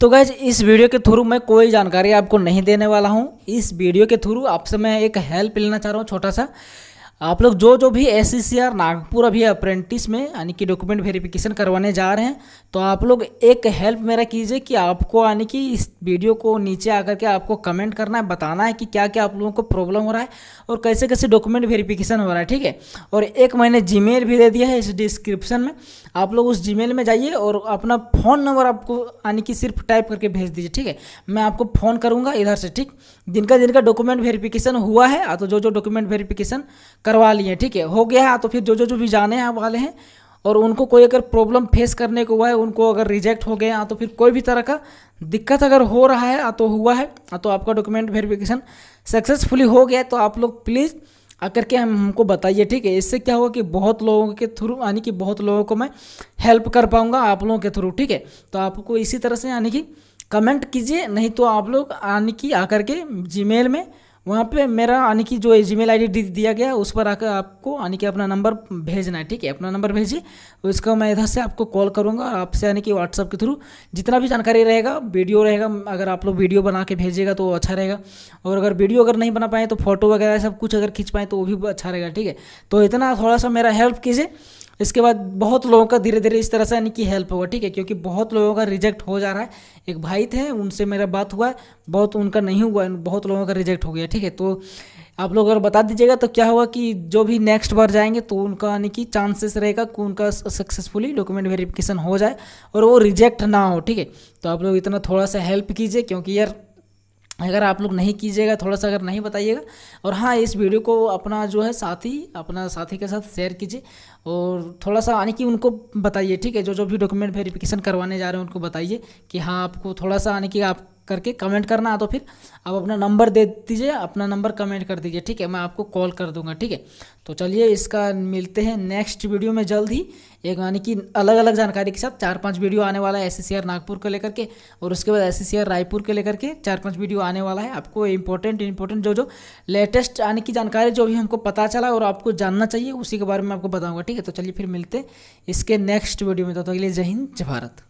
तो गैज इस वीडियो के थ्रू मैं कोई जानकारी आपको नहीं देने वाला हूँ इस वीडियो के थ्रू आपसे मैं एक हेल्प लेना चाह रहा हूँ छोटा सा आप लोग जो जो भी एस सी नागपुर अभी अप्रेंटिस में यानी कि डॉक्यूमेंट वेरिफिकेशन करवाने जा रहे हैं तो आप लोग एक हेल्प मेरा कीजिए कि आपको यानी कि इस वीडियो को नीचे आकर के आपको कमेंट करना है बताना है कि क्या क्या आप लोगों को प्रॉब्लम हो रहा है और कैसे कैसे डॉक्यूमेंट वेरिफिकेशन हो रहा है ठीक है और एक मैंने जी भी दे दिया है इस डिस्क्रिप्शन में आप लोग उस जी में जाइए और अपना फ़ोन नंबर आपको यानी कि सिर्फ टाइप करके भेज दीजिए ठीक है मैं आपको फ़ोन करूँगा इधर से ठीक जिनका जिनका डॉक्यूमेंट वेरीफिकेशन हुआ है तो जो जो डॉक्यूमेंट वेरीफिकेशन करवा लिए ठीक है हो गया है तो फिर जो जो जो भी जाने हैं वाले हैं और उनको कोई अगर प्रॉब्लम फेस करने को हुआ है उनको अगर रिजेक्ट हो गया तो फिर कोई भी तरह का दिक्कत अगर हो रहा है तो हुआ है तो आपका डॉक्यूमेंट वेरिफिकेशन सक्सेसफुली हो गया तो आप लोग प्लीज़ आकर के हम हमको बताइए ठीक है इससे क्या होगा कि बहुत लोगों के थ्रू यानी कि बहुत लोगों को मैं हेल्प कर पाऊँगा आप लोगों के थ्रू ठीक है तो आपको इसी तरह से यानी कि कमेंट कीजिए नहीं तो आप लोग यानी कि आकर के जीमेल में वहाँ पे मेरा यानी कि जो जी मेल दिया गया उस पर आकर आपको यानी कि अपना नंबर भेजना है ठीक है अपना नंबर भेजिए उसका तो मैं इधर से आपको कॉल करूँगा और आपसे यानी कि व्हाट्सअप के थ्रू जितना भी जानकारी रहेगा वीडियो रहेगा अगर आप लोग वीडियो बना के भेजिएगा तो अच्छा रहेगा और अगर वीडियो अगर नहीं बना पाए तो फोटो वगैरह सब कुछ अगर खींच पाएँ तो वो भी अच्छा रहेगा ठीक है तो इतना थोड़ा सा मेरा हेल्प कीजिए इसके बाद बहुत लोगों का धीरे धीरे इस तरह से यानी कि हेल्प होगा ठीक है क्योंकि बहुत लोगों का रिजेक्ट हो जा रहा है एक भाई थे उनसे मेरा बात हुआ बहुत उनका नहीं हुआ बहुत लोगों का रिजेक्ट हो गया ठीक है तो आप लोग अगर बता दीजिएगा तो क्या होगा कि जो भी नेक्स्ट बार जाएंगे तो उनका यानी कि चांसेस रहेगा कि उनका सक्सेसफुली डॉक्यूमेंट वेरिफिकेशन हो जाए और वो रिजेक्ट ना हो ठीक है तो आप लोग इतना थोड़ा सा हेल्प कीजिए क्योंकि यार अगर आप लोग नहीं कीजिएगा थोड़ा सा अगर नहीं बताइएगा और हाँ इस वीडियो को अपना जो है साथी अपना साथी के साथ शेयर कीजिए और थोड़ा सा यानी कि उनको बताइए ठीक है जो जो भी डॉक्यूमेंट वेरिफिकेशन करवाने जा रहे हैं उनको बताइए कि हाँ आपको थोड़ा सा यानी कि आप करके कमेंट करना तो फिर आप अपना नंबर दे दीजिए अपना नंबर कमेंट कर दीजिए ठीक है मैं आपको कॉल कर दूंगा ठीक है तो चलिए इसका मिलते हैं नेक्स्ट वीडियो में जल्द ही एक यानी कि अलग अलग जानकारी के साथ चार पांच वीडियो आने वाला है एस नागपुर को लेकर के और उसके बाद एस रायपुर के लेकर के चार पाँच वीडियो आने वाला है आपको इंपॉर्टेंट इंपॉर्टेंट जो जो लेटेस्ट यानी कि जानकारी जो भी हमको पता चला और आपको जानना चाहिए उसी के बारे में आपको बताऊँगा ठीक है तो चलिए फिर मिलते इसके नेक्स्ट वीडियो में तो, अगले जय हिंद जय भारत